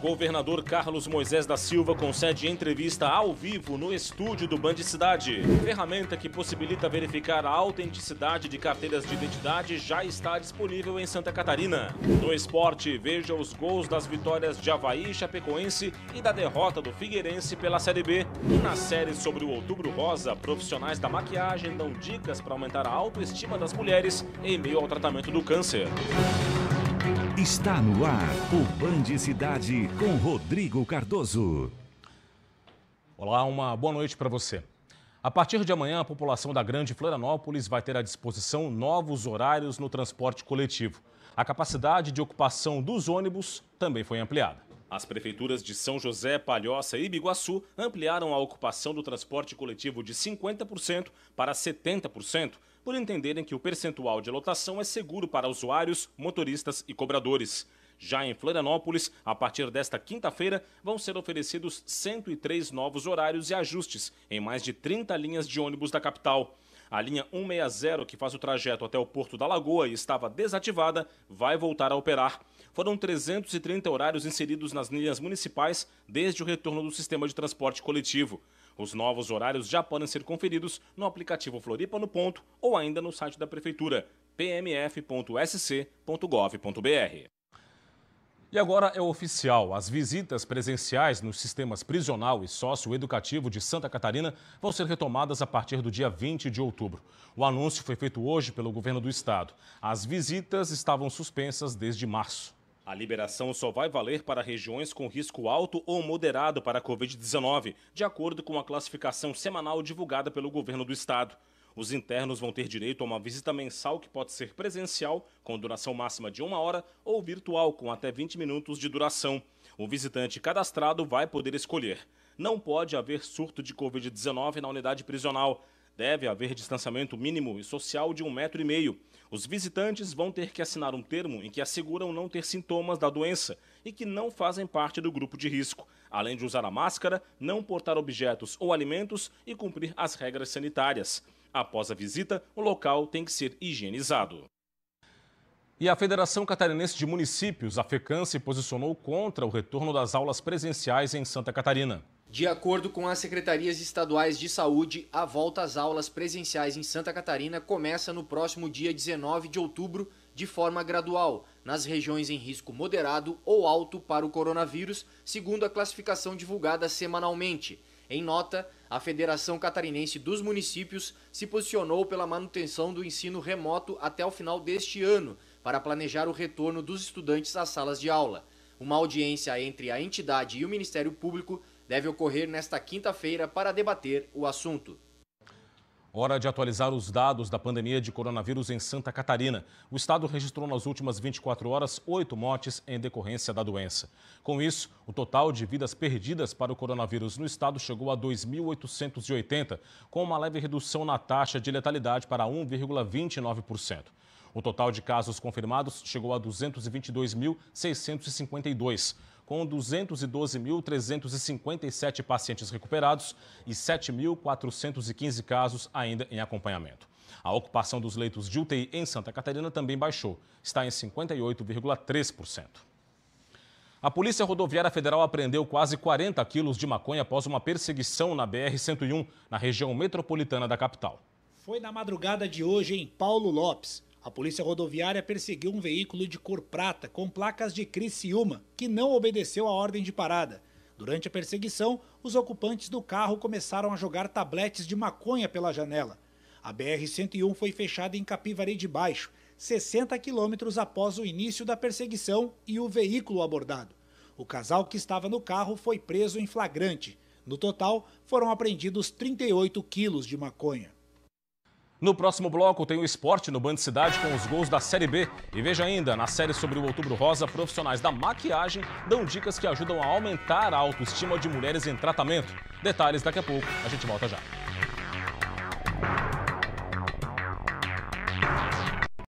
Governador Carlos Moisés da Silva concede entrevista ao vivo no estúdio do Band Cidade. Ferramenta que possibilita verificar a autenticidade de carteiras de identidade já está disponível em Santa Catarina. No esporte, veja os gols das vitórias de Havaí e Chapecoense e da derrota do Figueirense pela Série B. E na série sobre o Outubro Rosa, profissionais da maquiagem dão dicas para aumentar a autoestima das mulheres em meio ao tratamento do câncer. Está no ar o Band Cidade com Rodrigo Cardoso. Olá, uma boa noite para você. A partir de amanhã, a população da Grande Florianópolis vai ter à disposição novos horários no transporte coletivo. A capacidade de ocupação dos ônibus também foi ampliada. As prefeituras de São José, Palhoça e Biguaçu ampliaram a ocupação do transporte coletivo de 50% para 70%, por entenderem que o percentual de lotação é seguro para usuários, motoristas e cobradores. Já em Florianópolis, a partir desta quinta-feira, vão ser oferecidos 103 novos horários e ajustes em mais de 30 linhas de ônibus da capital. A linha 160, que faz o trajeto até o Porto da Lagoa e estava desativada, vai voltar a operar. Foram 330 horários inseridos nas linhas municipais desde o retorno do sistema de transporte coletivo. Os novos horários já podem ser conferidos no aplicativo Floripa no Ponto ou ainda no site da Prefeitura, pmf.sc.gov.br. E agora é oficial. As visitas presenciais nos sistemas prisional e socioeducativo de Santa Catarina vão ser retomadas a partir do dia 20 de outubro. O anúncio foi feito hoje pelo governo do estado. As visitas estavam suspensas desde março. A liberação só vai valer para regiões com risco alto ou moderado para a Covid-19, de acordo com a classificação semanal divulgada pelo governo do estado. Os internos vão ter direito a uma visita mensal que pode ser presencial, com duração máxima de uma hora, ou virtual, com até 20 minutos de duração. O visitante cadastrado vai poder escolher. Não pode haver surto de Covid-19 na unidade prisional. Deve haver distanciamento mínimo e social de um metro e meio. Os visitantes vão ter que assinar um termo em que asseguram não ter sintomas da doença e que não fazem parte do grupo de risco, além de usar a máscara, não portar objetos ou alimentos e cumprir as regras sanitárias. Após a visita, o local tem que ser higienizado. E a Federação Catarinense de Municípios, a FECAN, se posicionou contra o retorno das aulas presenciais em Santa Catarina. De acordo com as secretarias estaduais de saúde, a volta às aulas presenciais em Santa Catarina começa no próximo dia 19 de outubro, de forma gradual, nas regiões em risco moderado ou alto para o coronavírus, segundo a classificação divulgada semanalmente. Em nota, a Federação Catarinense dos Municípios se posicionou pela manutenção do ensino remoto até o final deste ano, para planejar o retorno dos estudantes às salas de aula. Uma audiência entre a entidade e o Ministério Público deve ocorrer nesta quinta-feira para debater o assunto. Hora de atualizar os dados da pandemia de coronavírus em Santa Catarina. O estado registrou nas últimas 24 horas oito mortes em decorrência da doença. Com isso, o total de vidas perdidas para o coronavírus no estado chegou a 2.880, com uma leve redução na taxa de letalidade para 1,29%. O total de casos confirmados chegou a 222.652 com 212.357 pacientes recuperados e 7.415 casos ainda em acompanhamento. A ocupação dos leitos de UTI em Santa Catarina também baixou, está em 58,3%. A Polícia Rodoviária Federal apreendeu quase 40 quilos de maconha após uma perseguição na BR-101, na região metropolitana da capital. Foi na madrugada de hoje em Paulo Lopes. A polícia rodoviária perseguiu um veículo de cor prata com placas de Criciúma, que não obedeceu à ordem de parada. Durante a perseguição, os ocupantes do carro começaram a jogar tabletes de maconha pela janela. A BR-101 foi fechada em Capivari de Baixo, 60 quilômetros após o início da perseguição e o veículo abordado. O casal que estava no carro foi preso em flagrante. No total, foram apreendidos 38 quilos de maconha. No próximo bloco tem o esporte no Band Cidade com os gols da Série B. E veja ainda, na série sobre o Outubro Rosa, profissionais da maquiagem dão dicas que ajudam a aumentar a autoestima de mulheres em tratamento. Detalhes daqui a pouco, a gente volta já.